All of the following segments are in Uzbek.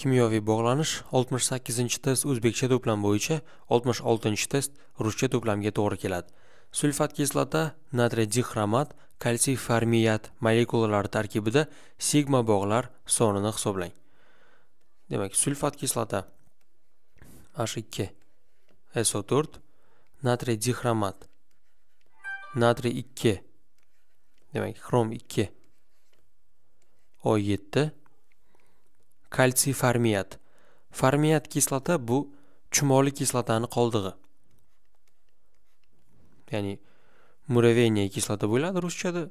kimyoviy bog'lanish 68 test o'zbekcha to'plam bo'yicha 66 test ruscha to'plamga to'g'ri keladi sulfat kislota natriy dixromat kalsiy farmiyat molekulalari tarkibida sigma bog'lar sonini hisoblang demak sulfat kislota h2 so4 natriy dixromat natriy 2 demak xrom 2 o7 kalsiy farmiyat farmiyat kislota bu chumoli kislotani qoldig'i ya'ni muraveniya kislota bo'ladi ruschada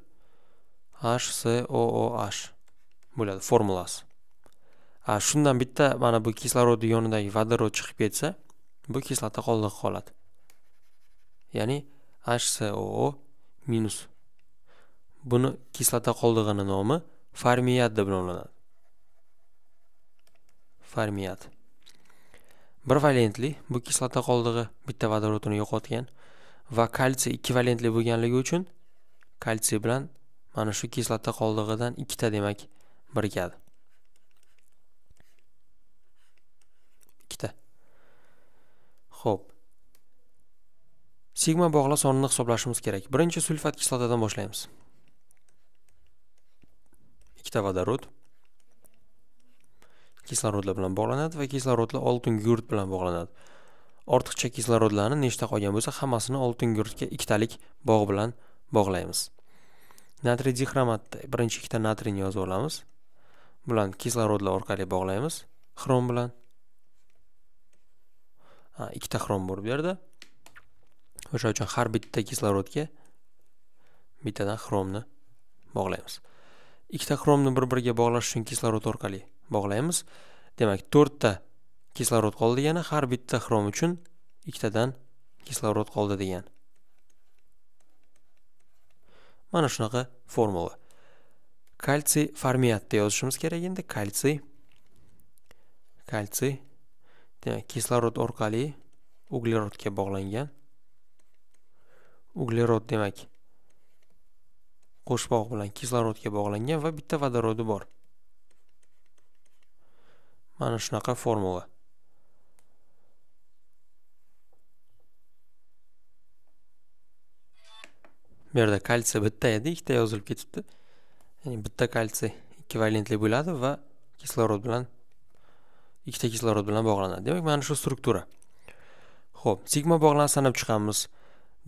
hcooh bo'ladi formulasi a shundan bitta mana bu kislorod yonidagi vodorod chiqib ketsa bu kislota qoldig'i qoladi ya'ni hcoo minus buni kislota qoldig'ini nomi farmiyat deb nomlanadi formiyat bir valentli bu kislota qoldig'i bitta vodorodini yo'qotgan va kalsiy ikki valentli bo'lganligi uchun kalsiy bilan mana shu kislota qoldig'idan ikkita demak birikadi ikkita ho'p sigma bog'la sonini hisoblashimiz kerak birinchi sulfat kislotadan boshlaymiz ikkita vodorod kislorodlar bilan bog'lanadi va kislorodlar oltin gurt bilan bog'lanadi ortiqcha kislorodlarni nechta qolgan bo'lsa hammasini oltin gurtga ikkitalik bog' bilan bog'laymiz natriy dixromatda birinchi ikkita natriyni yozib olamiz bilan kislorodlar orqali bog'laymiz xrom bilan ha, ikkita xrom bor bu yerda o'sha uchun har bitta kislorodga bittadan xromni bog'laymiz ikkita xromni bir biriga bog'lash uchun kislorod orqali bog'laymiz demak to'rtta kislorod qoldi yana har bitta xrom uchun ikkitadan kislorod qoldi degan mana shunaqa formula kalsiy deb yozishimiz kerak endi kalsiy kalsiy demak kislorod orqali uglerodga bog'langan uglerod demak qo'shbog' bilan kislorodga bog'langan va bitta vodorodi bor mana shunaqa formula bu yerda kalsiy bitta edi ikkita yozilib ketibdi ya'ni bitta kalsiy ekvivalentli bo'ladi va kislorod bilan ikkita kislorod bilan bog'lanadi demak mana shu struktura ho'p sigma bog'lanishini sanab chiqamiz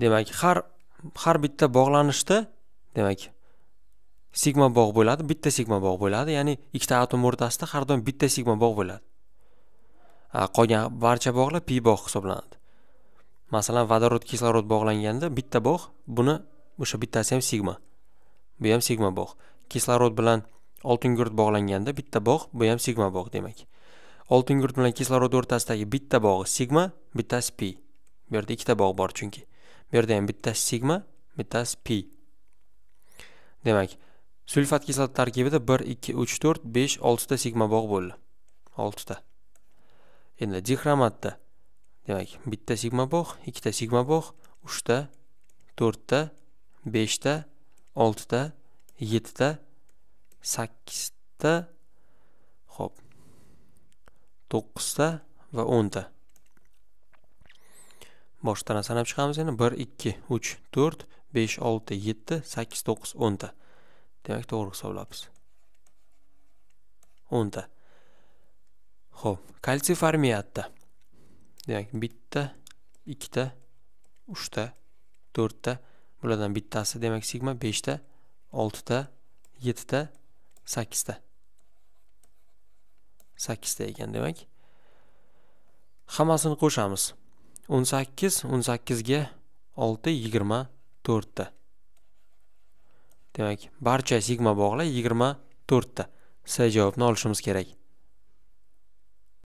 demak har har bitta bog'lanishda demak sigma bog' bo'ladi bitta sigma bog' bo'ladi ya'ni ikkita atom o'rtasida har doim bitta sigma bog' bo'ladi qolgan barcha bog'lar pi bog' hisoblanadi masalan vodorod kislorod bog'langanda bitta bog' buni o'sha bittasi ham sigma bu ham sigma bog' kislorod bilan oltingurt bog'langanda bitta bog' bu ham sigma bog' demak oltingurt bilan kislorod o'rtasidagi bitta bog'i sigma bittasi pi bu yerda ikkita bog' bor chunki bu yerda ham bittasi sigma bittasi pi demak sulfat kislot tarkibida 1 2 3 4 5 6 ta sigma bog' bo'ldi 6 ta endi dixromatda demak bitta sigma bog' ikkita sigma bog' 3 ta 4 ta 5 ta 6 ta 7 ta 8 ta Xo'p. 9 ta va 10 ta boshdan sanab chiqamiz endi 1 2 3 4 besh olti yetti sakkiz to'qqiz o'nta demak to'g'ri hisoblabmiz o'nta ho'p kalsiy formiatda demak bitta ikkita uchta to'rtta bulardan bittasi demak sigma beshta oltita yettita sakkizta sakkizta ekan demak hammasini qo'shamiz o'n sakkiz o'n sakkizga olti yigirma 4 ta. Demak, barcha sigma bog'lar 24 ta. C javobni olishimiz kerak.